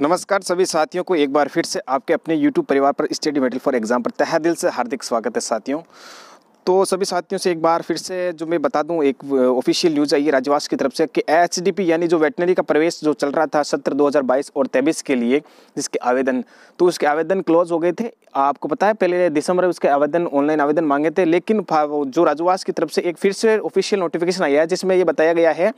नमस्कार सभी साथियों को एक बार फिर से आपके अपने YouTube परिवार पर स्टडी मेटल फॉर एग्जाम पर तह दिल से हार्दिक स्वागत है साथियों तो सभी साथियों से एक बार फिर से जो मैं बता दूं एक ऑफिशियल न्यूज़ आई है राज्यवास की तरफ से कि एच यानी जो वेटनरी का प्रवेश जो चल रहा था सत्र 2022 और तेईस के लिए जिसके आवेदन तो उसके आवेदन क्लोज हो गए थे आपको पता है पहले दिसंबर में उसके आवेदन ऑनलाइन आवेदन मांगे थे लेकिन जो राजवास की तरफ से एक फिर से ऑफिशियल नोटिफिकेशन आया है जिसमें ये बताया गया है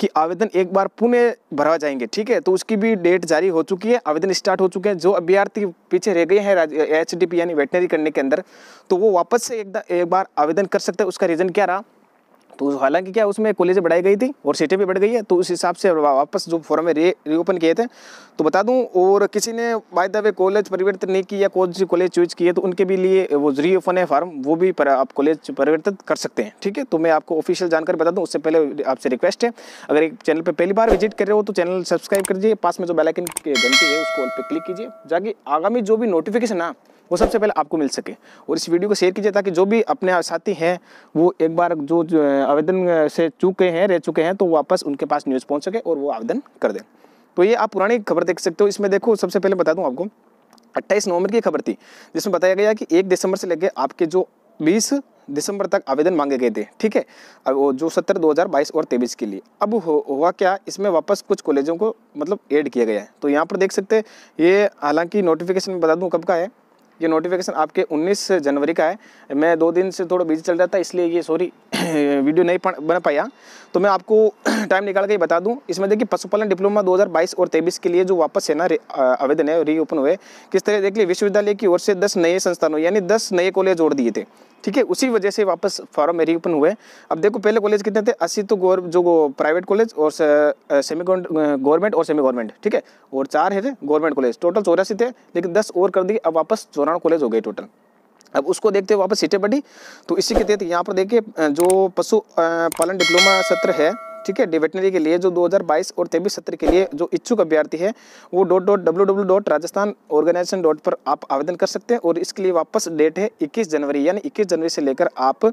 कि आवेदन एक बार पुनः भरा जाएंगे ठीक है तो उसकी भी डेट जारी हो चुकी है आवेदन स्टार्ट हो चुके हैं जो अभ्यर्थी पीछे रह गए हैं एच यानी वेटनरी करने के अंदर तो वो वापस से एक, एक बार आवेदन कर सकते हैं उसका रीज़न क्या रहा तो हालांकि क्या उसमें कॉलेज बढ़ाई गई थी और सीटें भी बढ़ गई है तो उस हिसाब से वापस जो फॉर्म में रीओपन किए थे तो बता दूँ और किसी ने बाय द वे कॉलेज परिवर्तित नहीं किया कौन सी कॉलेज चूज किए तो उनके भी लिए वो रीओपन है फॉर्म वो भी पर आप कॉलेज परिवर्तित कर सकते हैं ठीक है तो मैं आपको ऑफिशियल जानकारी बता दूँ उससे पहले आपसे रिक्वेस्ट है अगर एक चैनल पर पहली बार विजिट कर रहे हो तो चैनल सब्सक्राइब कर दीजिए पास में जो बेलाइकन घंटी है उसको पर क्लिक कीजिए जाके आगामी जो भी नोटिफिकेशन है वो सबसे पहले आपको मिल सके और इस वीडियो को शेयर कीजिए ताकि जो भी अपने साथी हैं वो एक बार जो, आवेदन से चुके हैं रह चुके हैं तो वापस उनके पास न्यूज़ पहुँच सके और वो आवेदन कर दें तो ये आप पुरानी खबर देख सकते हो इसमें देखो सबसे पहले बता दूँ आपको अट्ठाईस नवंबर की खबर थी जिसमें बताया गया कि एक दिसंबर से लेकर आपके जो बीस दिसंबर तक आवेदन मांगे गए थे ठीक है अब वो जो सत्तर 2022 और तेईस के लिए अब हो, हुआ क्या इसमें वापस कुछ कॉलेजों को मतलब ऐड किया गया है तो यहाँ पर देख सकते हैं ये हालांकि नोटिफिकेशन में बता दूँ कब का है ये नोटिफिकेशन आपके 19 जनवरी का है मैं दो दिन से थोड़ा बिजी चल रहा था इसलिए ये सॉरी वीडियो नहीं बन पाया तो मैं आपको टाइम निकाल के बता दूं इसमें देखिए पशुपालन डिप्लोमा 2022 और 23 के लिए जो वापस है ना आवेदन है रीओपन हुए किस तरह देख लिए विश्वविद्यालय की ओर से 10 नए संस्थानों यानी 10 नए कॉलेज जोड़ दिए थे ठीक है उसी वजह से वापस फॉर्म में रीओपन हुए अब देखो पहले कॉलेज कितने थे अस्सी तो गौर जो प्राइवेट कॉलेज और सेमी गवर्नमेंट और सेमी गवर्नमेंट ठीक है और चार है थे गवर्नमेंट कॉलेज टोटल चौरासी थे लेकिन दस और कर दिए अब वापस चौरानवे कॉलेज हो गए टोटल अब उसको देखते हुए वापस सीटें बढ़ी तो इसी के तहत यहाँ पर देखिए जो पशु पालन डिप्लोमा सत्र है ठीक है डिवेटनरी के लिए जो 2022 और तेबीस सत्र के लिए जो इच्छुक अभ्यर्थी है वो dot dot W W dot Rajasthan organization dot पर आप आवेदन कर सकते हैं और इसके लिए वापस डेट है 21 जनवरी यानी 21 जनवरी से लेकर आप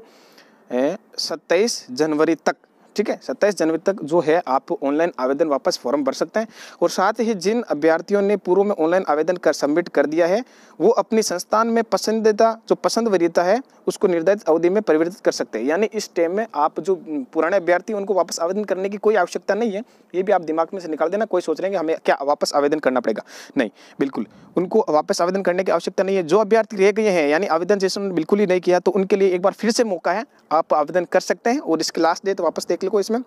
सत्ताईस जनवरी तक ठीक है सत्ताईस जनवरी तक जो है आप ऑनलाइन आवेदन वापस फॉर्म भर सकते हैं और साथ ही जिन अभ्यर्थियों ने पूर्व में ऑनलाइन आवेदन कर सबमिट कर दिया है वो अपने संस्थान में पसंदीदा जो पसंद वरीयता है उसको निर्धारित अवधि में परिवर्तित कर सकते हैं यानी इस टाइम में आप जो पुराने अभ्यर्थी उनको वापस आवेदन करने की कोई आवश्यकता नहीं है ये भी आप दिमाग में से निकाल देना कोई सोच रहे हैं हमें क्या वापस आवेदन करना पड़ेगा नहीं बिल्कुल उनको वापस आवेदन करने की आवश्यकता नहीं है जो अभ्यर्थी रह गए हैं यानी आवेदन जैसे उन्होंने बिल्कुल ही नहीं किया तो उनके लिए एक बार फिर से मौका है आप आवेदन कर सकते हैं और इसकी लास्ट डेट वापस देख साइकिल को इसमें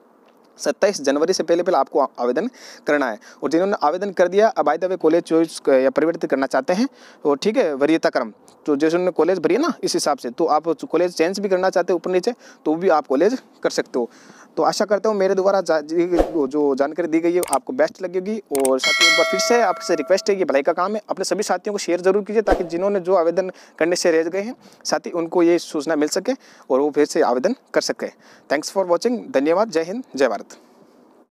सत्ताईस जनवरी से पहले पहले आपको आवेदन करना है और जिन्होंने आवेदन कर दिया अब आई दबे कॉलेज चॉइस या परिवर्तित करना चाहते हैं और तो ठीक है वरीयता क्रम तो जैसे उन्होंने कॉलेज भरी है ना इस हिसाब से तो आप कॉलेज चेंज भी करना चाहते हो ऊपर नीचे तो वो भी आप कॉलेज कर सकते हो तो आशा करता हूँ मेरे द्वारा जा, जो जानकारी दी गई है आपको बेस्ट लगेगी और साथियों एक बार फिर से आपसे रिक्वेस्ट है कि भलाई का काम है अपने सभी साथियों को शेयर जरूर कीजिए ताकि जिन्होंने जो आवेदन करने से रह गए हैं साथी उनको ये सूचना मिल सके और वो फिर से आवेदन कर सके थैंक्स फॉर वॉचिंग धन्यवाद जय हिंद जय भारत